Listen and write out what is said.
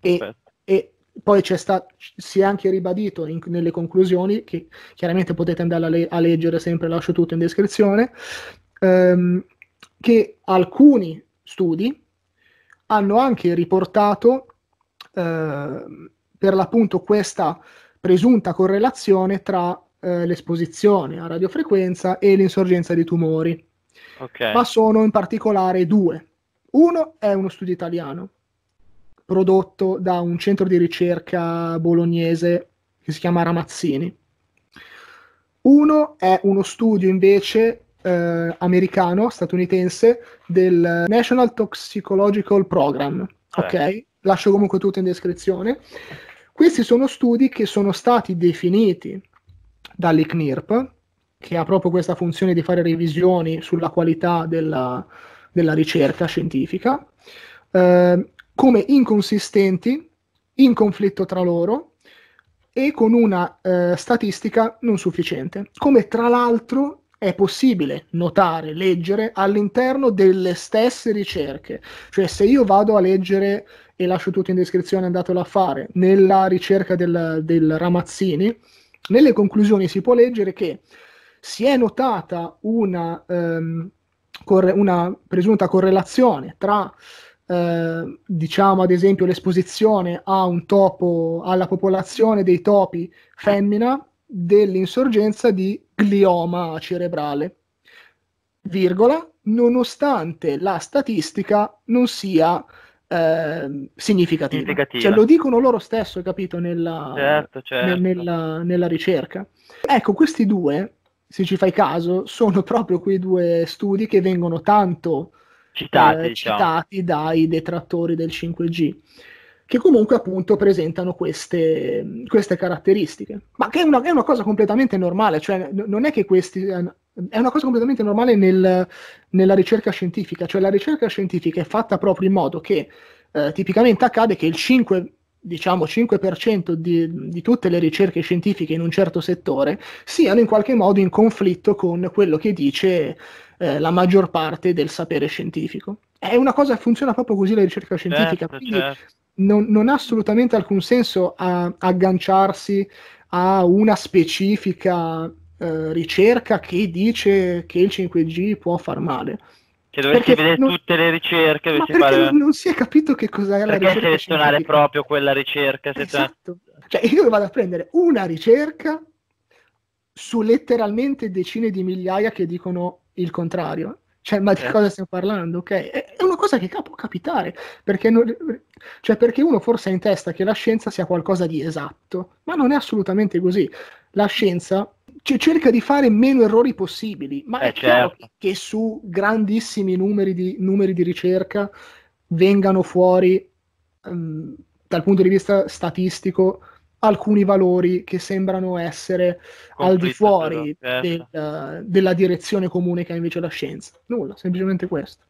E, e, poi sta, si è anche ribadito in, nelle conclusioni, che chiaramente potete andare a, le- a leggere sempre, lascio tutto in descrizione, ehm, che alcuni studi hanno anche riportato eh, per l'appunto questa presunta correlazione tra eh, l'esposizione a radiofrequenza e l'insorgenza di tumori. Okay. Ma sono in particolare due. Uno è uno studio italiano prodotto da un centro di ricerca bolognese che si chiama Ramazzini. Uno è uno studio invece eh, americano, statunitense, del National Toxicological Program. Eh. Ok, lascio comunque tutto in descrizione. Questi sono studi che sono stati definiti dall'ICNIRP, che ha proprio questa funzione di fare revisioni sulla qualità della, della ricerca scientifica. Eh, come inconsistenti, in conflitto tra loro e con una eh, statistica non sufficiente, come tra l'altro è possibile notare, leggere all'interno delle stesse ricerche. Cioè se io vado a leggere, e lascio tutto in descrizione, andatelo a fare, nella ricerca del, del Ramazzini, nelle conclusioni si può leggere che si è notata una, ehm, corre- una presunta correlazione tra eh, diciamo ad esempio l'esposizione a un topo, alla popolazione dei topi femmina dell'insorgenza di glioma cerebrale, virgola, nonostante la statistica non sia eh, significativa. significativa. Cioè, lo dicono loro stesso, hai capito, nella, certo, certo. Nel, nella, nella ricerca. Ecco, questi due, se ci fai caso, sono proprio quei due studi che vengono tanto citati, eh, diciamo. citati dai detrattori del 5G che comunque appunto presentano queste, queste caratteristiche. Ma che è una, è una, cosa completamente normale, cioè non è che questi... Eh, è una cosa completamente normale nel, nella ricerca scientifica, cioè la ricerca scientifica è fatta proprio in modo che eh, tipicamente accade che il 5 diciamo 5% di, di, tutte le ricerche scientifiche in un certo settore siano in qualche modo in conflitto con quello che dice eh, la maggior parte del sapere scientifico. È una cosa che funziona proprio così la ricerca scientifica, certo, quindi certo. Non, non, ha assolutamente alcun senso a, agganciarsi a una specifica eh, ricerca che dice che il 5G può far male. Cioè dovresti perché vedere non... tutte le ricerche. Ma perché fare... non si è capito che cos'è la ricerca Perché selezionare proprio quella ricerca? Esatto. Cioè io vado a prendere una ricerca su letteralmente decine di migliaia che dicono il contrario. Cioè, ma di eh. cosa stiamo parlando? Ok, è una cosa che può capitare perché, non... cioè, perché uno forse ha in testa che la scienza sia qualcosa di esatto, ma non è assolutamente così. La scienza cioè, cerca di fare meno errori possibili, ma eh è certo. che su grandissimi numeri di, numeri di ricerca vengano fuori um, dal punto di vista statistico alcuni valori che sembrano essere Conflitto, al di fuori però, esatto, certo. del, uh, della direzione comune che ha invece la scienza. Nulla, semplicemente questo.